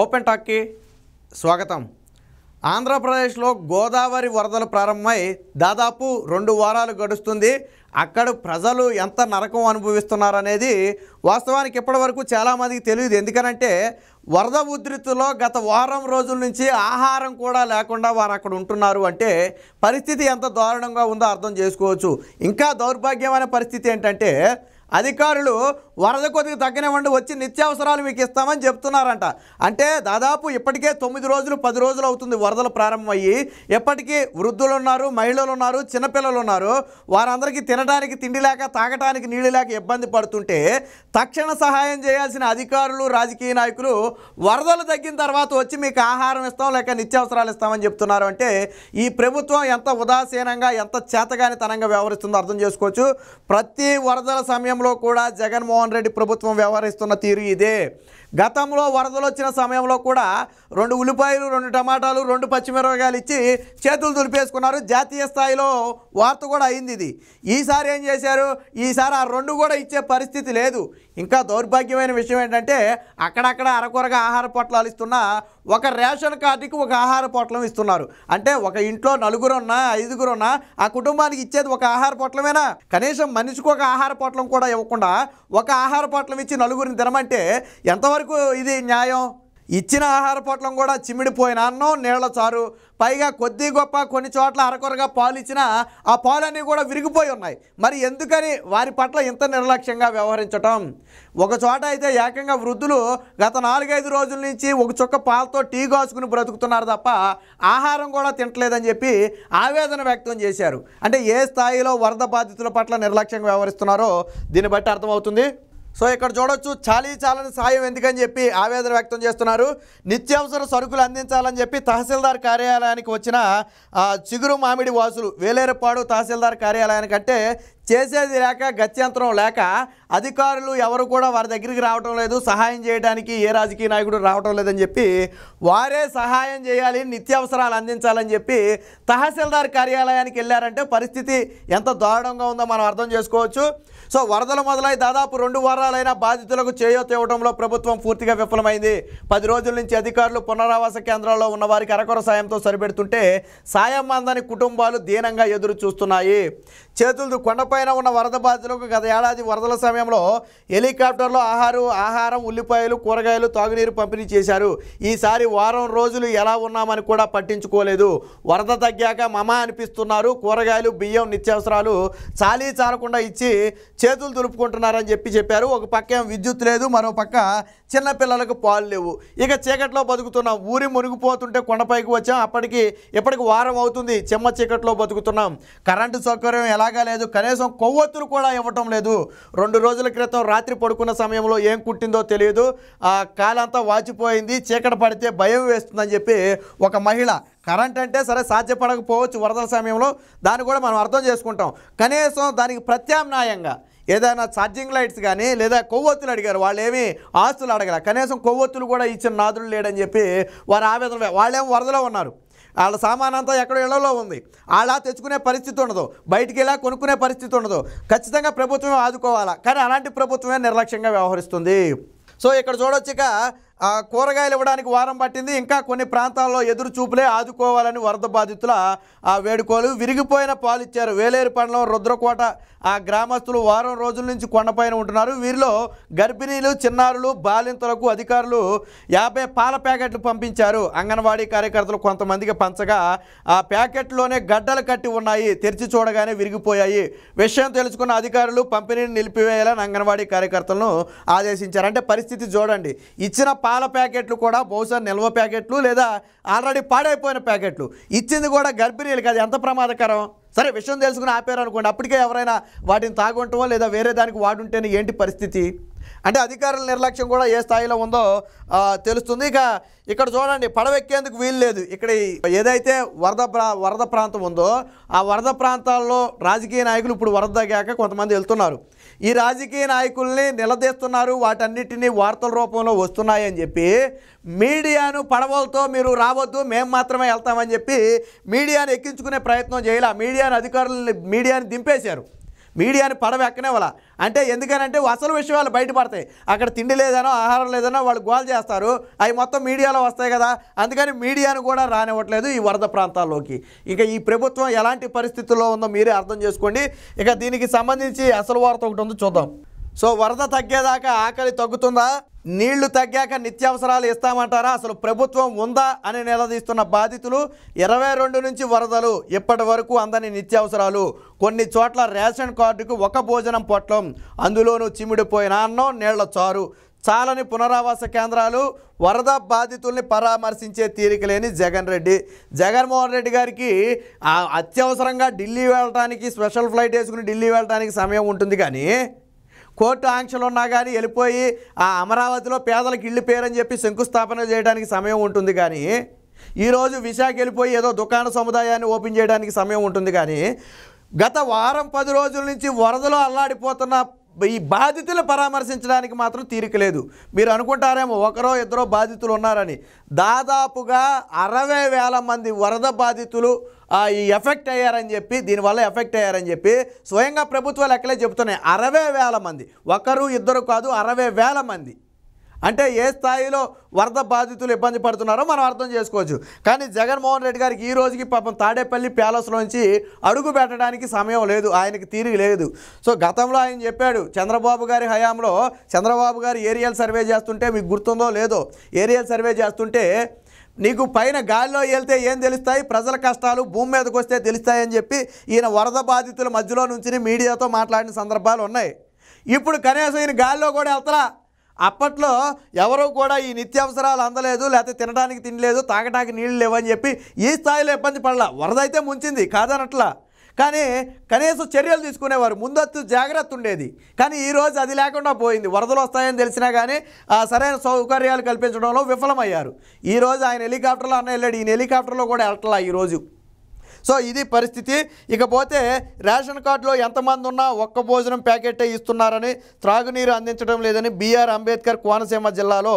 open టాక్కి స్వాగతం ఆంధ్రప్రదేశ్లో గోదావరి వరదలు ప్రారంభమై దాదాపు రెండు వారాలు గడుస్తుంది అక్కడ ప్రజలు ఎంత నరకం అనుభవిస్తున్నారనేది వాస్తవానికి ఇప్పటివరకు చాలామందికి తెలియదు ఎందుకనంటే వరద ఉధృతిలో గత వారం రోజుల నుంచి ఆహారం కూడా లేకుండా వారు అక్కడ ఉంటున్నారు అంటే పరిస్థితి ఎంత దారుణంగా ఉందో అర్థం చేసుకోవచ్చు ఇంకా దౌర్భాగ్యమైన పరిస్థితి ఏంటంటే అధికారులు వరద కొద్దిగా తగ్గినవ్వండి వచ్చి నిత్యావసరాలు మీకు ఇస్తామని చెప్తున్నారంట అంటే దాదాపు ఇప్పటికే తొమ్మిది రోజులు పది రోజులు అవుతుంది వరదలు ప్రారంభమయ్యి ఎప్పటికీ వృద్ధులు ఉన్నారు మహిళలు ఉన్నారు చిన్నపిల్లలు ఉన్నారు వారందరికీ తినడానికి తిండి లేక తాగటానికి నీళ్ళు లేక ఇబ్బంది పడుతుంటే తక్షణ సహాయం చేయాల్సిన అధికారులు రాజకీయ నాయకులు వరదలు తగ్గిన తర్వాత వచ్చి మీకు ఆహారం ఇస్తాం లేక నిత్యావసరాలు ఇస్తామని చెప్తున్నారు అంటే ఈ ప్రభుత్వం ఎంత ఉదాసీనంగా ఎంత చేతగానితనంగా వ్యవహరిస్తుందో అర్థం చేసుకోవచ్చు ప్రతి వరదల సమయంలో విషయంలో కూడా జగన్మోహన్ రెడ్డి ప్రభుత్వం వ్యవహరిస్తున్న తీరు ఇదే గతంలో వరదలు వచ్చిన సమయంలో కూడా రెండు ఉల్లిపాయలు రెండు టమాటాలు రెండు పచ్చిమిరపకాయలు ఇచ్చి చేతులు దులిపేసుకున్నారు జాతీయ స్థాయిలో వార్త కూడా అయింది ఇది ఈసారి ఏం చేశారు ఈసారి ఆ రెండు కూడా ఇచ్చే పరిస్థితి లేదు ఇంకా దౌర్భాగ్యమైన విషయం ఏంటంటే అక్కడక్కడ అరకొరగా ఆహార పొట్లాలు ఇస్తున్న ఒక రేషన్ కార్డుకి ఒక ఆహార పొట్లం ఇస్తున్నారు అంటే ఒక ఇంట్లో నలుగురున్నా ఐదుగురున్నా ఆ కుటుంబానికి ఇచ్చేది ఒక ఆహార పొట్లమేనా కనీసం మనిషికి ఒక ఆహార పొట్లం కూడా ఇవ్వకుండా ఒక ఆహార పొట్లం ఇచ్చి నలుగురిని తినమంటే ఎంతవరకు ఎంతవరకు ఇది న్యాయం ఇచ్చిన ఆహార పొట్లం కూడా చిమిడిపోయిన అన్నం నీళ్ల చారు పైగా కొద్ది గొప్ప కొన్ని చోట్ల అరకొరగా పాలు ఇచ్చినా ఆ పాలన్నీ కూడా విరిగిపోయి ఉన్నాయి మరి ఎందుకని వారి పట్ల ఇంత నిర్లక్ష్యంగా వ్యవహరించటం ఒక చోట అయితే ఏకంగా వృద్ధులు గత నాలుగైదు రోజుల నుంచి ఒక చుక్క పాలతో టీ కాసుకుని బ్రతుకుతున్నారు తప్ప ఆహారం కూడా తింటలేదని చెప్పి ఆవేదన వ్యక్తం చేశారు అంటే ఏ స్థాయిలో వరద బాధితుల పట్ల నిర్లక్ష్యంగా వ్యవహరిస్తున్నారో దీన్ని బట్టి అర్థమవుతుంది సో ఇక్కడ చూడొచ్చు చాలీ చాలని సాయం ఎందుకని చెప్పి ఆవేదన వ్యక్తం చేస్తున్నారు నిత్యావసర సరుకులు అందించాలని చెప్పి తహసీల్దార్ కార్యాలయానికి వచ్చిన చిగురు మామిడి వాసులు వేలేరపాడు తహసీల్దార్ అంటే చేసేది లేక గత్యంతరం లేక అధికారులు ఎవరు కూడా వారి దగ్గరికి రావటం లేదు సహాయం చేయడానికి ఏ రాజకీయ నాయకుడు రావటం లేదని చెప్పి వారే సహాయం చేయాలి నిత్యావసరాలు అందించాలని చెప్పి తహసీల్దార్ కార్యాలయానికి వెళ్ళారంటే పరిస్థితి ఎంత దారుణంగా ఉందో మనం అర్థం చేసుకోవచ్చు సో వరదలు మొదలై దాదాపు రెండు వారాలైన బాధితులకు చేయూత ఇవ్వడంలో ప్రభుత్వం పూర్తిగా విఫలమైంది పది రోజుల నుంచి అధికారులు పునరావాస కేంద్రాల్లో ఉన్న వారికి అరకొర సాయంతో సరిపెడుతుంటే సాయం అందని కుటుంబాలు దీనంగా ఎదురు చూస్తున్నాయి చేతులు కొండ పైన ఉన్న వరద బాధితులకు గత ఏడాది వరదల సమయంలో హెలికాప్టర్లో ఆహారం ఆహారం ఉల్లిపాయలు కూరగాయలు తాగునీరు పంపిణీ చేశారు ఈసారి వారం రోజులు ఎలా ఉన్నామని కూడా పట్టించుకోలేదు వరద తగ్గాక మమ అనిపిస్తున్నారు కూరగాయలు బియ్యం నిత్యావసరాలు చాలీ చాలకుండా ఇచ్చి చేతులు దులుపుకుంటున్నారని చెప్పి చెప్పారు ఒక పక్క విద్యుత్ లేదు మరో పక్క చిన్నపిల్లలకు పాలు లేవు ఇక చీకట్లో బతుకుతున్నాం ఊరి మునిగిపోతుంటే కొండపైకి వచ్చాం అప్పటికి ఇప్పటికి వారం అవుతుంది చెమ్మ చీకట్లో బతుకుతున్నాం కరెంటు సౌకర్యం ఎలాగా లేదు కనీసం కోసం కొవ్వొత్తులు కూడా ఇవ్వటం లేదు రెండు రోజుల క్రితం రాత్రి పడుకున్న సమయంలో ఏం కుట్టిందో తెలియదు ఆ కాలంతా వాచిపోయింది చీకట పడితే భయం వేస్తుందని చెప్పి ఒక మహిళ కరెంట్ అంటే సరే సాధ్యపడకపోవచ్చు వరదల సమయంలో దాన్ని కూడా మనం అర్థం చేసుకుంటాం కనీసం దానికి ప్రత్యామ్నాయంగా ఏదైనా ఛార్జింగ్ లైట్స్ కానీ లేదా కొవ్వొత్తులు అడిగారు వాళ్ళు ఏమి ఆస్తులు అడగల కనీసం కొవ్వొత్తులు కూడా ఇచ్చిన నాదులు లేడని చెప్పి వారు ఆవేదన వాళ్ళేం వరదలో ఉన్నారు వాళ్ళ సామాన్ అంతా ఎక్కడో ఇళ్లలో ఉంది అలా తెచ్చుకునే పరిస్థితి ఉండదు బయటికి ఇలా కొనుక్కునే పరిస్థితి ఉండదు ఖచ్చితంగా ప్రభుత్వం ఆదుకోవాలా కానీ అలాంటి ప్రభుత్వమే నిర్లక్ష్యంగా వ్యవహరిస్తుంది సో ఇక్కడ చూడొచ్చుగా కూరగాయలు ఇవ్వడానికి వారం పట్టింది ఇంకా కొన్ని ప్రాంతాల్లో ఎదురు చూపులే ఆదుకోవాలని వరద బాధితుల ఆ వేడుకోలు విరిగిపోయిన పాలు ఇచ్చారు వేలేరు పండ్లం రుద్రకోట ఆ గ్రామస్తులు వారం రోజుల నుంచి కొండపైన ఉంటున్నారు వీరిలో గర్భిణీలు చిన్నారులు బాలింతలకు అధికారులు యాభై పాల ప్యాకెట్లు పంపించారు అంగన్వాడీ కార్యకర్తలు కొంతమందికి పంచగా ఆ ప్యాకెట్లోనే గడ్డలు కట్టి ఉన్నాయి తెరిచి చూడగానే విరిగిపోయాయి విషయం తెలుసుకున్న అధికారులు పంపిణీని నిలిపివేయాలని అంగన్వాడీ కార్యకర్తలను ఆదేశించారు అంటే పరిస్థితి చూడండి ఇచ్చిన పాల ప్యాకెట్లు కూడా బహుశా నిల్వ ప్యాకెట్లు లేదా ఆల్రెడీ పాడైపోయిన ప్యాకెట్లు ఇచ్చింది కూడా గర్భిణీలు కాదు ఎంత ప్రమాదకరం సరే విషయం తెలుసుకుని ఆపారు అనుకోండి అప్పటికే ఎవరైనా వాటిని తాగుంటమో లేదా వేరే దానికి వాడుంటేనే ఏంటి పరిస్థితి అంటే అధికారుల నిర్లక్ష్యం కూడా ఏ స్థాయిలో ఉందో తెలుస్తుంది ఇక ఇక్కడ చూడండి పడవెక్కేందుకు వీలు లేదు ఇక్కడ ఏదైతే వరద వరద ప్రాంతం ఉందో ఆ వరద ప్రాంతాల్లో రాజకీయ నాయకులు ఇప్పుడు వరద తగ్గాక కొంతమంది వెళ్తున్నారు ఈ రాజకీయ నాయకుల్ని నిలదీస్తున్నారు వాటన్నిటినీ వార్తల రూపంలో వస్తున్నాయని చెప్పి మీడియాను పడవలతో మీరు రావద్దు మేము మాత్రమే వెళ్తామని చెప్పి మీడియాను ఎక్కించుకునే ప్రయత్నం చేయాలి మీడియాను అధికారులని మీడియాని దింపేశారు మీడియాని పడవ ఎక్కనేవాళ్ళ అంటే ఎందుకనంటే అసలు విషయాలు బయటపడతాయి అక్కడ తిండి లేదనో ఆహారం లేదనో వాళ్ళు గోల్ చేస్తారు అవి మొత్తం మీడియాలో వస్తాయి కదా అందుకని మీడియాను కూడా రానివ్వట్లేదు ఈ వరద ప్రాంతాల్లోకి ఇక ఈ ప్రభుత్వం ఎలాంటి పరిస్థితుల్లో ఉందో మీరే అర్థం చేసుకోండి ఇక దీనికి సంబంధించి అసలు వార్త ఒకటి ఉంది చూద్దాం సో వరద తగ్గేదాకా ఆకలి తగ్గుతుందా నీళ్లు తగ్గాక నిత్యావసరాలు ఇస్తామంటారా అసలు ప్రభుత్వం ఉందా అని నిలదీస్తున్న బాధితులు ఇరవై రెండు నుంచి వరదలు ఇప్పటి వరకు అందని నిత్యావసరాలు కొన్ని చోట్ల రేషన్ కార్డుకు ఒక భోజనం పొట్లం అందులోనూ చిమిడిపోయిన అన్నో నీళ్ల చారు చాలని పునరావాస కేంద్రాలు వరద బాధితుల్ని పరామర్శించే తీరిక లేని జగన్ రెడ్డి జగన్మోహన్ రెడ్డి గారికి అత్యవసరంగా ఢిల్లీ వెళ్ళడానికి స్పెషల్ ఫ్లైట్ వేసుకుని ఢిల్లీ వెళ్ళడానికి సమయం ఉంటుంది కానీ కోర్టు ఆంక్షలు ఉన్నా కానీ వెళ్ళిపోయి ఆ అమరావతిలో పేదలకు ఇళ్ళు పేరని చెప్పి శంకుస్థాపన చేయడానికి సమయం ఉంటుంది కానీ ఈరోజు విశాఖ వెళ్ళిపోయి ఏదో దుకాణ సముదాయాన్ని ఓపెన్ చేయడానికి సమయం ఉంటుంది కానీ గత వారం పది రోజుల నుంచి వరదలో అల్లాడిపోతున్న ఈ బాధితులు పరామర్శించడానికి మాత్రం తీరిక లేదు మీరు అనుకుంటారేమో ఒకరో ఇద్దరో బాధితులు ఉన్నారని దాదాపుగా అరవై వేల మంది వరద బాధితులు ఈ ఎఫెక్ట్ అయ్యారని చెప్పి దీనివల్ల ఎఫెక్ట్ అయ్యారని చెప్పి స్వయంగా ప్రభుత్వాలు ఎక్కడే చెబుతున్నాయి అరవై వేల మంది ఒకరు ఇద్దరు కాదు అరవై వేల మంది అంటే ఏ స్థాయిలో వరద బాధితులు ఇబ్బంది పడుతున్నారో మనం అర్థం చేసుకోవచ్చు కానీ జగన్మోహన్ రెడ్డి గారికి ఈ రోజుకి పాపం తాడేపల్లి ప్యాలెస్లోంచి అడుగు పెట్టడానికి సమయం లేదు ఆయనకి తీరిగి లేదు సో గతంలో ఆయన చెప్పాడు చంద్రబాబు గారి హయాంలో చంద్రబాబు గారు ఏరియల్ సర్వే చేస్తుంటే మీకు గుర్తుందో లేదో ఏరియల్ సర్వే చేస్తుంటే నీకు పైన గాలిలో వెళ్తే ఏం తెలుస్తాయి ప్రజల కష్టాలు భూమి మీదకి వస్తే తెలుస్తాయని చెప్పి ఈయన వరద బాధితుల మధ్యలో నుంచి మీడియాతో మాట్లాడిన సందర్భాలు ఉన్నాయి ఇప్పుడు కనీసం ఈయన గాలిలో కూడా వెళ్తారా అప్పట్లో ఎవరూ కూడా ఈ నిత్యావసరాలు అందలేదు లేకపోతే తినడానికి తినలేదు తాగడానికి నీళ్ళు లేవని చెప్పి ఈ స్థాయిలో ఇబ్బంది పడలా వరద అయితే ముంచింది కాదనట్లా కానీ కనీసం చర్యలు తీసుకునేవారు ముందస్తు జాగ్రత్త ఉండేది కానీ ఈరోజు అది లేకుండా పోయింది వరదలు వస్తాయని తెలిసినా కానీ సరైన సౌకర్యాలు కల్పించడంలో విఫలమయ్యారు ఈరోజు ఆయన హెలికాప్టర్లో అన్న వెళ్ళాడు ఈయన హెలికాప్టర్లో కూడా వెళ్ళట్లా ఈరోజు సో ఇది పరిస్థితి ఇకపోతే రేషన్ కార్డులో ఎంతమంది ఉన్నా ఒక్క భోజనం ప్యాకెట్టే ఇస్తున్నారని త్రాగునీరు అందించడం లేదని బీఆర్ అంబేద్కర్ కోనసీమ జిల్లాలో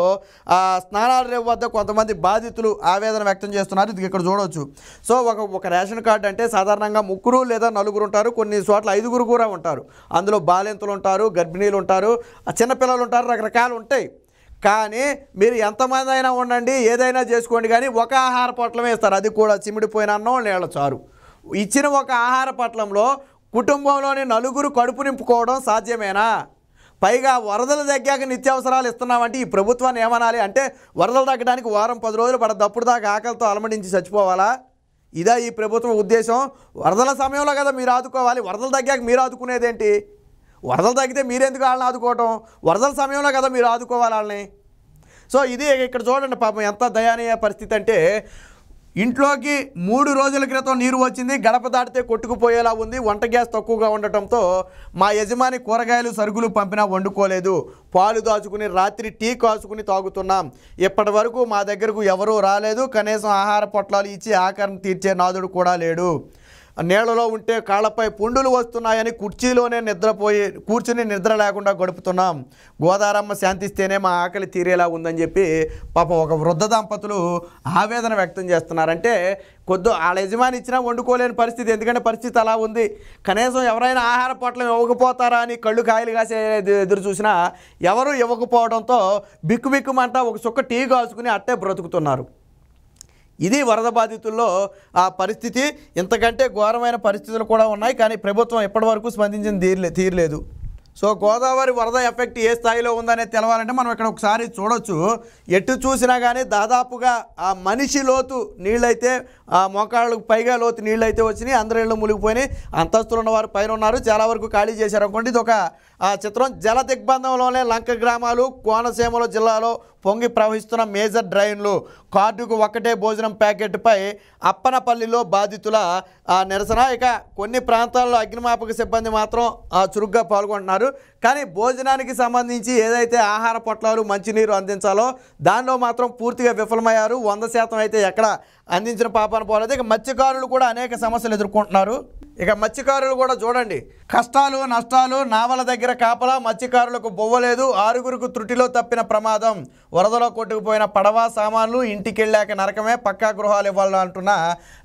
స్నానాల రేపు వద్ద కొంతమంది బాధితులు ఆవేదన వ్యక్తం చేస్తున్నారు ఇది ఇక్కడ చూడవచ్చు సో ఒక ఒక రేషన్ కార్డు అంటే సాధారణంగా ముగ్గురు లేదా నలుగురు ఉంటారు కొన్ని చోట్ల ఐదుగురు కూడా ఉంటారు అందులో బాలింతలు ఉంటారు గర్భిణీలు ఉంటారు చిన్నపిల్లలు ఉంటారు రకరకాలు ఉంటాయి కానీ మీరు ఎంతమంది అయినా ఉండండి ఏదైనా చేసుకోండి కానీ ఒక ఆహార పొట్లమే ఇస్తారు అది కూడా చిమిడిపోయిన అన్నం నీళ్ళ చారు ఇచ్చిన ఒక ఆహార పట్లంలో కుటుంబంలోని నలుగురు కడుపు నింపుకోవడం సాధ్యమేనా పైగా వరదలు తగ్గాక నిత్యావసరాలు ఇస్తున్నామంటే ఈ ప్రభుత్వాన్ని ఏమనాలి అంటే వరదలు తగ్గడానికి వారం పది రోజులు పడ అప్పుడు దాకా ఆకలితో అలమడించి చచ్చిపోవాలా ఇదా ఈ ప్రభుత్వం ఉద్దేశం వరదల సమయంలో కదా మీరు ఆదుకోవాలి వరదలు తగ్గాక మీరు ఆదుకునేదేంటి వరదలు తగ్గితే మీరెందుకు వాళ్ళని ఆదుకోవటం వరదల సమయంలో కదా మీరు ఆదుకోవాలి వాళ్ళని సో ఇది ఇక్కడ చూడండి పాపం ఎంత దయానీయ పరిస్థితి అంటే ఇంట్లోకి మూడు రోజుల క్రితం నీరు వచ్చింది గడప దాటితే కొట్టుకుపోయేలా ఉంది వంట గ్యాస్ తక్కువగా ఉండటంతో మా యజమాని కూరగాయలు సరుకులు పంపినా వండుకోలేదు పాలు దాచుకుని రాత్రి టీ కాచుకుని తాగుతున్నాం ఇప్పటి వరకు మా దగ్గరకు ఎవరూ రాలేదు కనీసం ఆహార పొట్లాలు ఇచ్చి ఆకారం తీర్చే నాదుడు కూడా లేడు నేలలో ఉంటే కాళ్ళపై పుండులు వస్తున్నాయని కుర్చీలోనే నిద్రపోయి కూర్చుని నిద్ర లేకుండా గడుపుతున్నాం గోదారమ్మ శాంతిస్తేనే మా ఆకలి తీరేలా ఉందని చెప్పి పాపం ఒక వృద్ధ దంపతులు ఆవేదన వ్యక్తం చేస్తున్నారంటే కొద్ది వాళ్ళ యజమాని ఇచ్చినా వండుకోలేని పరిస్థితి ఎందుకంటే పరిస్థితి అలా ఉంది కనీసం ఎవరైనా ఆహార పొట్లం ఇవ్వకపోతారా అని కళ్ళు కాయలు కాసే ఎదురు చూసినా ఎవరు ఇవ్వకపోవడంతో బిక్కు బిక్కుమంటా ఒక చుక్క టీ కాసుకుని అట్టే బ్రతుకుతున్నారు ఇది వరద బాధితుల్లో ఆ పరిస్థితి ఇంతకంటే ఘోరమైన పరిస్థితులు కూడా ఉన్నాయి కానీ ప్రభుత్వం ఇప్పటివరకు స్పందించిన తీరలే తీరలేదు సో గోదావరి వరద ఎఫెక్ట్ ఏ స్థాయిలో ఉందనే తెలవాలంటే మనం ఇక్కడ ఒకసారి చూడొచ్చు ఎటు చూసినా కానీ దాదాపుగా ఆ మనిషి లోతు నీళ్ళైతే ఆ మోకాళ్ళకు పైగా లోతు నీళ్ళైతే వచ్చినాయి అందరి ఇళ్ళు మునిగిపోయినాయి అంతస్తులు ఉన్నవారు పైన ఉన్నారు చాలా వరకు ఖాళీ చేశారు అనుకోండి ఇది ఒక చిత్రం జల దిగ్బంధంలోనే లంక గ్రామాలు కోనసీమలో జిల్లాలో పొంగి ప్రవహిస్తున్న మేజర్ డ్రైన్లు కార్డుకు ఒకటే భోజనం ప్యాకెట్పై అప్పనపల్లిలో బాధితుల నిరసన ఇక కొన్ని ప్రాంతాల్లో అగ్నిమాపక సిబ్బంది మాత్రం చురుగ్గా పాల్గొంటున్నారు కానీ భోజనానికి సంబంధించి ఏదైతే ఆహార పొట్లాలు మంచినీరు అందించాలో దానిలో మాత్రం పూర్తిగా విఫలమయ్యారు వంద శాతం అయితే ఎక్కడ అందించిన పాపాన పోలేదు ఇక మత్స్యకారులు కూడా అనేక సమస్యలు ఎదుర్కొంటున్నారు ఇక మత్స్యకారులు కూడా చూడండి కష్టాలు నష్టాలు నావల దగ్గర కాపలా మత్స్యకారులకు బొవ్వలేదు ఆరుగురుకు త్రుటిలో తప్పిన ప్రమాదం వరదలో కొట్టుకుపోయిన పడవ సామాన్లు ఇంటికెళ్ళాక నరకమే పక్కా గృహాలు ఇవ్వాలంటున్న అంటున్న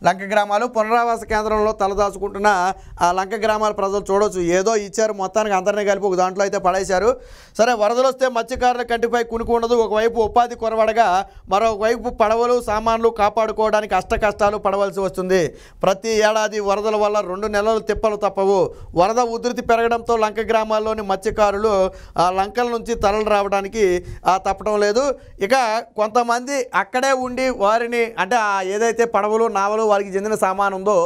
లంక గ్రామాలు పునరావాస కేంద్రంలో తలదాచుకుంటున్న ఆ లంక గ్రామాల ప్రజలు చూడవచ్చు ఏదో ఇచ్చారు మొత్తానికి అందరినీ కలిపి ఒక దాంట్లో అయితే పడేశారు సరే వరదలు వస్తే మత్స్యకారుల కంటిపై కునుకు ఉండదు ఒకవైపు ఉపాధి కొరవడగా మరోవైపు పడవలు సామాన్లు కాపాడుకోవడానికి అష్ట కష్టాలు పడవలసి వస్తుంది ప్రతి ఏడాది వరదల వల్ల రెండు నెలలు తిప్పలు తప్పవు వరద ఉధృతి పెరగడంతో లంక గ్రామాల్లోని మత్స్యకారులు లంకల నుంచి తరలి రావడానికి తప్పడం లేదు ఇక కొంతమంది అక్కడే ఉండి వారిని అంటే ఏదైతే పడవలు నావలు వారికి చెందిన సామాను ఉందో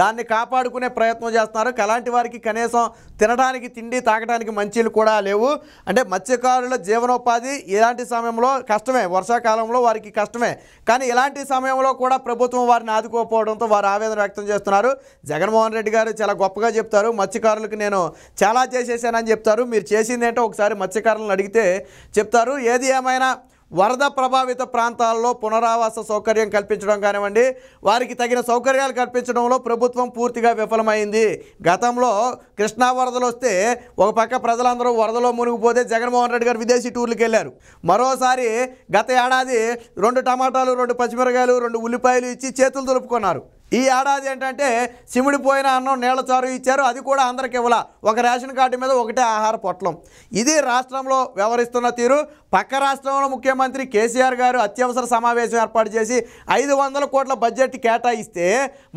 దాన్ని కాపాడుకునే ప్రయత్నం చేస్తున్నారు అలాంటి వారికి కనీసం తినడానికి తిండి తాగడానికి మంచీలు కూడా లేవు అంటే మత్స్యకారుల జీవనోపాధి ఇలాంటి సమయంలో కష్టమే వర్షాకాలంలో వారికి కష్టమే కానీ ఇలాంటి సమయంలో కూడా ప్రభుత్వం వారిని ఆదుకోకపోవడంతో వారు ఆవేదన వ్యక్తం చేస్తున్నారు జగన్మోహన్ రెడ్డి గారు చాలా గొప్పగా చెప్తారు మత్స్యకారు మత్స్యకారులకు నేను చాలా చేసేసానని చెప్తారు మీరు చేసిందేంటో ఒకసారి మత్స్యకారులను అడిగితే చెప్తారు ఏది ఏమైనా వరద ప్రభావిత ప్రాంతాల్లో పునరావాస సౌకర్యం కల్పించడం కానివ్వండి వారికి తగిన సౌకర్యాలు కల్పించడంలో ప్రభుత్వం పూర్తిగా విఫలమైంది గతంలో కృష్ణా వరదలు వస్తే ఒక పక్క ప్రజలందరూ వరదలో మునిగిపోతే జగన్మోహన్ రెడ్డి గారు విదేశీ టూర్లకు వెళ్ళారు మరోసారి గత ఏడాది రెండు టమాటాలు రెండు పచ్చిమిరకాయలు రెండు ఉల్లిపాయలు ఇచ్చి చేతులు దులుపుకున్నారు ఈ ఏడాది ఏంటంటే సిమిడిపోయిన అన్నం నీళ్ల చారు ఇచ్చారు అది కూడా అందరికి ఇవ్వాల ఒక రేషన్ కార్డు మీద ఒకటే ఆహార పొట్లం ఇది రాష్ట్రంలో వ్యవహరిస్తున్న తీరు పక్క రాష్ట్రంలో ముఖ్యమంత్రి కేసీఆర్ గారు అత్యవసర సమావేశం ఏర్పాటు చేసి ఐదు వందల కోట్ల బడ్జెట్ కేటాయిస్తే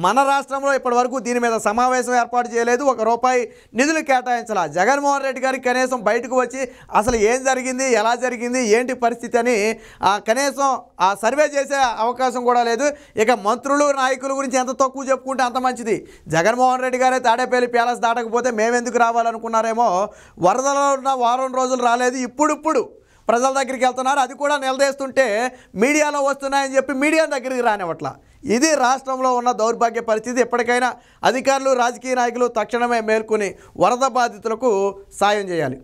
మన రాష్ట్రంలో ఇప్పటివరకు దీని మీద సమావేశం ఏర్పాటు చేయలేదు ఒక రూపాయి నిధులు కేటాయించాల జగన్మోహన్ రెడ్డి గారికి కనీసం బయటకు వచ్చి అసలు ఏం జరిగింది ఎలా జరిగింది ఏంటి పరిస్థితి అని కనీసం ఆ సర్వే చేసే అవకాశం కూడా లేదు ఇక మంత్రులు నాయకుల గురించి ఎంత తక్కువ చెప్పుకుంటే అంత మంచిది జగన్మోహన్ రెడ్డి గారే తాడేపల్లి ప్యాలెస్ దాటకపోతే మేమెందుకు రావాలనుకున్నారేమో వరదలో ఉన్న వారం రోజులు రాలేదు ఇప్పుడిప్పుడు ప్రజల దగ్గరికి వెళ్తున్నారు అది కూడా నిలదీస్తుంటే మీడియాలో వస్తున్నాయని చెప్పి మీడియా దగ్గరికి రానివ్వట్ల ఇది రాష్ట్రంలో ఉన్న దౌర్భాగ్య పరిస్థితి ఎప్పటికైనా అధికారులు రాజకీయ నాయకులు తక్షణమే మేల్కొని వరద బాధితులకు సాయం చేయాలి